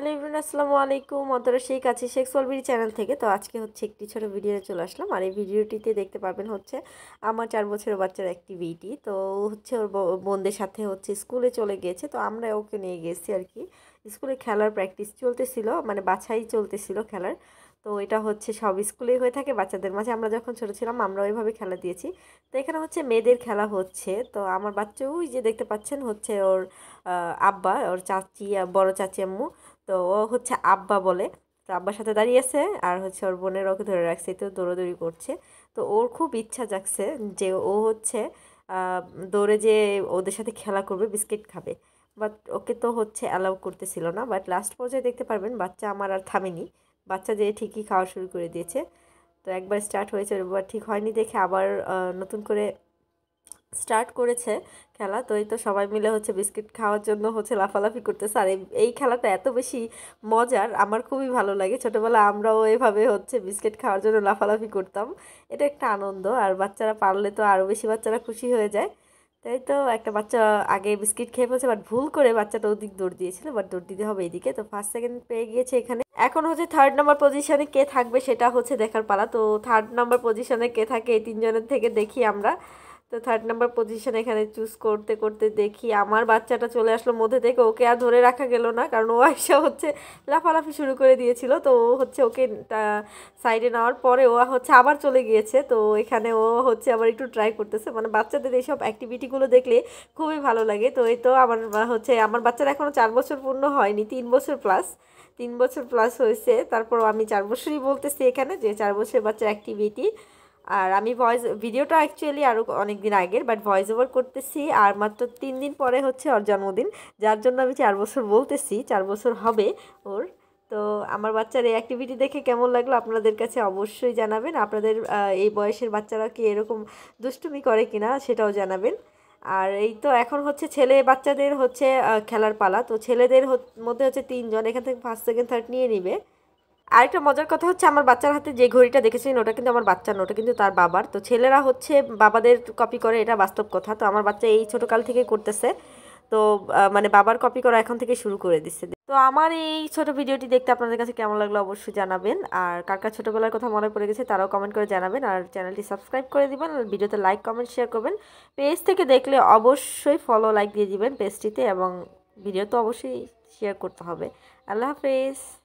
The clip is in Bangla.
হ্যালো ইমরান আসসালামু আলাইকুম অন্তরা শেখ আছি শেখ সলবির চ্যানেল থেকে তো আজকে হচ্ছে একটি ছোটো ভিডিওতে চলে আসলাম আর এই ভিডিওটিতে দেখতে পাবেন হচ্ছে আমার চার বছরের বাচ্চার একটি তো হচ্ছে ওর বোনদের সাথে হচ্ছে স্কুলে চলে গিয়েছে তো আমরা ওকে নিয়ে গেছি আর কি স্কুলে খেলার প্র্যাকটিস চলতেছিল মানে বাছাই চলতেছিল খেলার তো এটা হচ্ছে সব স্কুলেই হয়ে থাকে বাচ্চাদের মাঝে আমরা যখন ছোটো ছিলাম আমরা ওইভাবে খেলা দিয়েছি তো এখানে হচ্ছে মেয়েদের খেলা হচ্ছে তো আমার বাচ্চা ওই যে দেখতে পাচ্ছেন হচ্ছে ওর আব্বা ওর চাচি বড় চাচি আম্মু তো ও হচ্ছে আব্বা বলে তো আব্বার সাথে দাঁড়িয়েছে আর হচ্ছে ওর বোনের ওকে ধরে রাখছে তো দৌড়াদৌড়ি করছে তো ওর খুব ইচ্ছা জাগছে যে ও হচ্ছে দৌড়ে যে ওদের সাথে খেলা করবে বিস্কিট খাবে বাট ওকে তো হচ্ছে অ্যালাউ করতেছিল না বাট লাস্ট পর্যায়ে দেখতে পারবেন বাচ্চা আমার আর থামেনি বাচ্চা যে ঠিকই খাওয়া শুরু করে দিয়েছে তো একবার স্টার্ট হয়েছে ওর ঠিক হয়নি দেখে আবার নতুন করে স্টার্ট করেছে খেলা তো এই তো সবাই মিলে হচ্ছে বিস্কিট খাওয়ার জন্য হচ্ছে লাফালাফি করতেছে আর এই খেলাটা এত বেশি মজার আমার খুবই ভালো লাগে ছোটোবেলা আমরাও এভাবে হচ্ছে বিস্কিট খাওয়ার জন্য লাফালাফি করতাম এটা একটা আনন্দ আর বাচ্চারা পারলে তো আরও বেশি বাচ্চারা খুশি হয়ে যায় তাই তো একটা বাচ্চা আগে বিস্কিট খেয়ে ফেলছে বাট ভুল করে বাচ্চাটা ওদিক দৌড় দিয়েছিল বাট দৌড় দিতে হবে এদিকে তো ফার্স্ট সেকেন্ড পেয়ে গিয়েছে এখানে এখন হচ্ছে থার্ড নাম্বার পজিশনে কে থাকবে সেটা হচ্ছে দেখার পালা তো থার্ড নাম্বার পজিশনে কে থাকে এই তিনজনের থেকে দেখি আমরা তো থার্ড নাম্বার পজিশন এখানে চুজ করতে করতে দেখি আমার বাচ্চাটা চলে আসলো মধ্যে থেকে ওকে আর ধরে রাখা গেল না কারণ ও আইসা হচ্ছে লাফালাফি শুরু করে দিয়েছিল তো ও হচ্ছে ওকে সাইডে নেওয়ার পরে ও হচ্ছে আবার চলে গিয়েছে তো এখানে ও হচ্ছে আবার একটু ট্রাই করতেছে মানে বাচ্চাদের এইসব অ্যাক্টিভিটিগুলো দেখলে খুবই ভালো লাগে তো এই তো আমার হচ্ছে আমার বাচ্চারা এখনও চার বছর পূর্ণ হয়নি তিন বছর প্লাস তিন বছর প্লাস হয়েছে তারপর আমি চার বছরই বলতেছি এখানে যে চার বছরের বাচ্চার অ্যাক্টিভিটি আর আমি ভয়েস ভিডিওটা অ্যাকচুয়ালি আরও অনেক দিন আগের বাট ভয়েস ওভার করতেছি আর মাত্র তিন দিন পরে হচ্ছে ওর জন্মদিন যার জন্য আমি চার বছর বলতেছি চার বছর হবে ওর তো আমার বাচ্চার এই অ্যাক্টিভিটি দেখে কেমন লাগলো আপনাদের কাছে অবশ্যই জানাবেন আপনাদের এই বয়সের বাচ্চারা কি এরকম দুষ্টুমি করে কিনা সেটাও জানাবেন আর এই তো এখন হচ্ছে ছেলে বাচ্চাদের হচ্ছে খেলার পালা তো ছেলেদের মধ্যে হচ্ছে তিনজন এখান থেকে ফার্স্ট সেকেন্ড থার্ড নিয়ে নিবে আরেকটা মজার কথা হচ্ছে আমার বাচ্চার হাতে যে ঘড়িটা দেখেছেন ওটা কিন্তু আমার বাচ্চার না ওটা কিন্তু তার বাবার তো ছেলেরা হচ্ছে বাবাদের কপি করে এটা বাস্তব কথা তো আমার বাচ্চা এই ছোটোকাল থেকে করতেছে তো মানে বাবার কপি করা এখন থেকে শুরু করে দিচ্ছে তো আমার এই ছোট ভিডিওটি দেখতে আপনাদের কাছে কেমন লাগলো অবশ্যই জানাবেন আর কার কার ছোটোবেলার কথা মনে পড়ে গেছে তারাও কমেন্ট করে জানাবেন আর চ্যানেলটি সাবস্ক্রাইব করে দিবেন আর ভিডিওতে লাইক কমেন্ট শেয়ার করবেন পেজ থেকে দেখলে অবশ্যই ফলো লাইক দিয়ে দিবেন পেজটিতে এবং ভিডিও তো অবশ্যই শেয়ার করতে হবে আল্লাহ হাফেজ